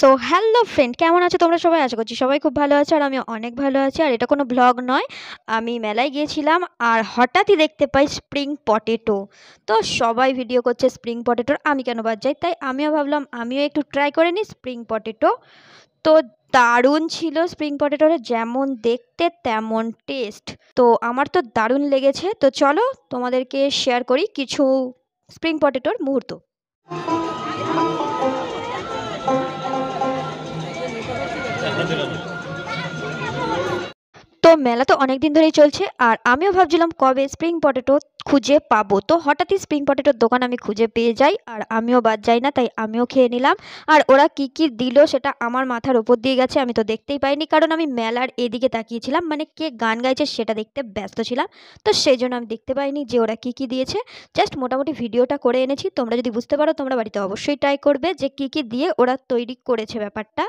so hello friend কেমন আছো তোমরা সবাই আশা করছি সবাই খুব ভালো আছে আর আমি অনেক ভালো আছি আর এটা কোনো ব্লগ নয় আমি মেলায় গিয়েছিলাম আর হঠাৎই দেখতে পাই স্প্রিং পটেটো তো সবাই ভিডিও করছে স্প্রিং পটেটোর আমি কেন বাদ যাই তাই আমিও ভাবলাম আমিও একটু ট্রাই করে নিই স্প্রিং পটেটো তো দারুণ ছিল স্প্রিং পটেটোর যেমন দেখতে তেমন টেস্ট তো আমার তো দারুণ লেগেছে তো চলো তোমাদেরকে শেয়ার করি কিছু স্প্রিং পটেটোর মুহূর্ত 만들어 মেলা তো অনেক দিন ধরেই চলছে আর আমিও ভাবছিলাম কবে স্প্রিং পটেটো খুঁজে পাবো তো হঠাৎই স্প্রিং পটেটোর দোকান আমি খুঁজে পেয়ে যাই আর আমিও বাদ যাই না তাই আমিও খেয়ে নিলাম আর ওরা কি কি দিল সেটা আমার মাথার ওপর দিয়ে গেছে আমি তো দেখতেই পাইনি কারণ আমি মেলার এদিকে তাকিয়েছিলাম মানে কে গান গাইছে সেটা দেখতে ব্যস্ত ছিলাম তো সেই জন্য আমি দেখতে পাইনি যে ওরা কি কি দিয়েছে জাস্ট মোটামুটি ভিডিওটা করে এনেছি তোমরা যদি বুঝতে পারো তোমরা বাড়িতে অবশ্যই ট্রাই করবে যে কি কি দিয়ে ওরা তৈরি করেছে ব্যাপারটা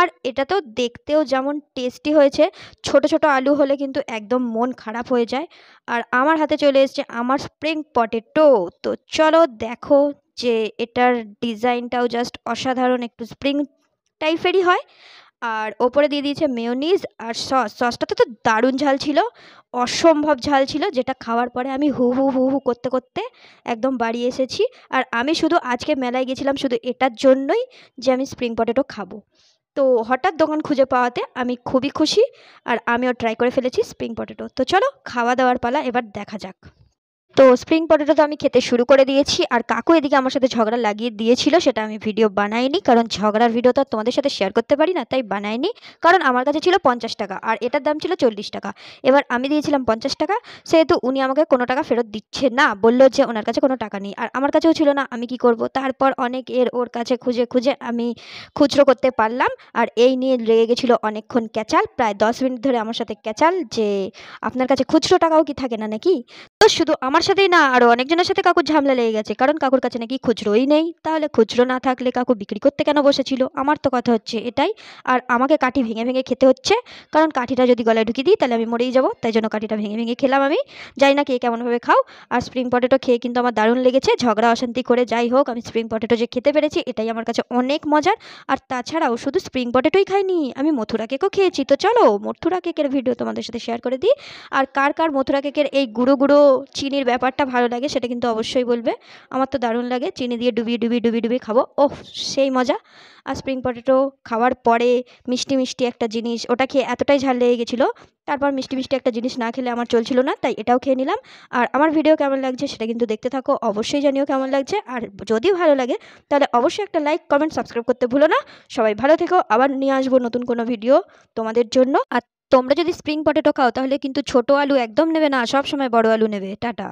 আর এটা তো দেখতেও যেমন টেস্টি হয়েছে ছোট ছোট আলু হলে কিন্তু একদম মন খারাপ হয়ে যায় আর আমার হাতে চলে এসছে আমার স্প্রিং পটেটো তো চলো দেখো যে এটার ডিজাইনটাও জাস্ট অসাধারণ একটু স্প্রিং টাইপেরই হয় আর ওপরে দিয়ে দিয়েছে মেয়োনিজ আর সস সসটাতে তো দারুণ ঝাল ছিল অসম্ভব ঝাল ছিল যেটা খাওয়ার পরে আমি হু হু হু হু করতে করতে একদম বাড়ি এসেছি আর আমি শুধু আজকে মেলায় গেছিলাম শুধু এটার জন্যই যে আমি স্প্রিং পটেটো খাবো তো হঠাৎ দোকান খুঁজে পাওয়াতে আমি খুবই খুশি আর আমিও ট্রাই করে ফেলেছি স্প্রিং পটেটো তো চলো খাওয়া দাওয়ার পালা এবার দেখা যাক তো স্প্রিং পটেটো তো আমি খেতে শুরু করে দিয়েছি আর কাকু এদিকে আমার সাথে ঝগড়া লাগিয়ে দিয়েছিল সেটা আমি ভিডিও বানাইনি কারণ ঝগড়ার ভিডিও তো তোমাদের সাথে শেয়ার করতে পারি না তাই বানাইনি কারণ আমার কাছে ছিল পঞ্চাশ টাকা আর এটার দাম ছিল চল্লিশ টাকা এবার আমি দিয়েছিলাম পঞ্চাশ টাকা সেহেতু উনি আমাকে কোনো টাকা ফেরত দিচ্ছে না বললো যে ওনার কাছে কোনো টাকা নেই আর আমার কাছেও ছিল না আমি কি করব তারপর অনেক এর ওর কাছে খুঁজে খুঁজে আমি খুচরো করতে পারলাম আর এই নিয়ে লেগে গেছিলো অনেকক্ষণ ক্যাচাল প্রায় দশ মিনিট ধরে আমার সাথে ক্যাচাল যে আপনার কাছে খুচরো টাকাও কি থাকে না নাকি তো শুধু আমার আমার সাথেই না আরও অনেকজনের সাথে কাকুর ঝামেলা লেগে গেছে কারণ কাকুর কাছে নাকি খুচরোই নেই তাহলে খুচরো না থাকলে কাকু বিক্রি করতে কেন বসেছিল আমার তো কথা হচ্ছে এটাই আর আমাকে কাঠি ভেঙে ভেঙে খেতে হচ্ছে কারণ কাঠিটা যদি গলায় ঢুকিয়ে দিই তাহলে আমি মরেই যাবো তাই জন্য কাঠিটা ভেঙে ভেঙে খেলাম আমি যাই না কে কেমনভাবে খাও আর স্প্রিং পটেটো খেয়ে কিন্তু আমার দারুণ লেগেছে ঝগড়া অশান্তি করে যাই হোক আমি স্প্রিং পটেটো যে খেতে পেরেছি এটাই আমার কাছে অনেক মজার আর তাছাড়াও শুধু স্প্রিং পটেটোই খাইনি আমি মথুরা কেকও খেয়েছি তো চলো মথুরা কেকের ভিডিও তোমাদের সাথে শেয়ার করে দিই আর কার কার মথুরা কেকের এই গুঁড়ো গুঁড়ো চিনির ব্যাপারটা ভালো লাগে সেটা কিন্তু অবশ্যই বলবে আমার তো দারুণ লাগে চিনি দিয়ে ডুবিয়ে ডুবিয়ে ডুবিয়ে ডুবিয়ে খাবো ও সেই মজা আর স্প্রিং পটেটো খাওয়ার পরে মিষ্টি মিষ্টি একটা জিনিস ওটা খেয়ে এতটাই ঝাল লেগে গেছিলো তারপর মিষ্টি মিষ্টি একটা জিনিস না খেলে আমার চলছিল না তাই এটাও খেয়ে নিলাম আর আমার ভিডিও কেমন লাগছে সেটা কিন্তু দেখতে থাকো অবশ্যই জানিও কেমন লাগছে আর যদি ভালো লাগে তাহলে অবশ্যই একটা লাইক কমেন্ট সাবস্ক্রাইব করতে ভুলো না সবাই ভালো থেকো আবার নিয়ে আসবো নতুন কোনো ভিডিও তোমাদের জন্য আর তোমরা যদি স্প্রিং পটেটো খাও তাহলে কিন্তু ছোট আলু একদম নেবে না সবসময় বড় আলু নেবে টাটা